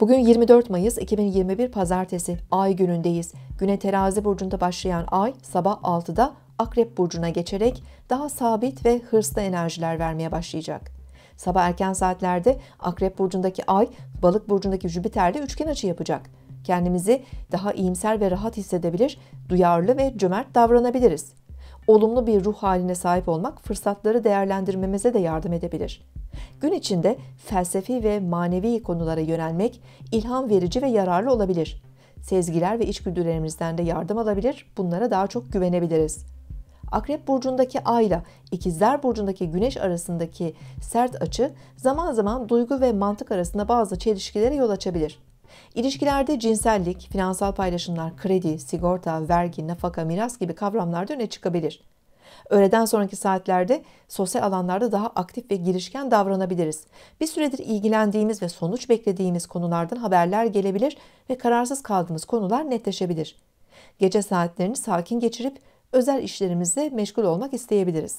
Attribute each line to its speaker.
Speaker 1: Bugün 24 Mayıs 2021 Pazartesi ay günündeyiz. Güne terazi burcunda başlayan ay sabah 6'da Akrep burcuna geçerek daha sabit ve hırslı enerjiler vermeye başlayacak. Sabah erken saatlerde Akrep burcundaki ay Balık burcundaki Jüpiter'le üçgen açı yapacak. Kendimizi daha iyimser ve rahat hissedebilir, duyarlı ve cömert davranabiliriz olumlu bir ruh haline sahip olmak fırsatları değerlendirmemize de yardım edebilir. Gün içinde felsefi ve manevi konulara yönelmek ilham verici ve yararlı olabilir. Sezgiler ve içgüdülerimizden de yardım alabilir, bunlara daha çok güvenebiliriz. Akrep burcundaki ayla, ikizler burcundaki güneş arasındaki sert açı zaman zaman duygu ve mantık arasında bazı çelişkilere yol açabilir. İlişkilerde cinsellik, finansal paylaşımlar, kredi, sigorta, vergi, nafaka, miras gibi kavramlarda öne çıkabilir. Öğleden sonraki saatlerde sosyal alanlarda daha aktif ve girişken davranabiliriz. Bir süredir ilgilendiğimiz ve sonuç beklediğimiz konulardan haberler gelebilir ve kararsız kaldığımız konular netleşebilir. Gece saatlerini sakin geçirip özel işlerimizle meşgul olmak isteyebiliriz.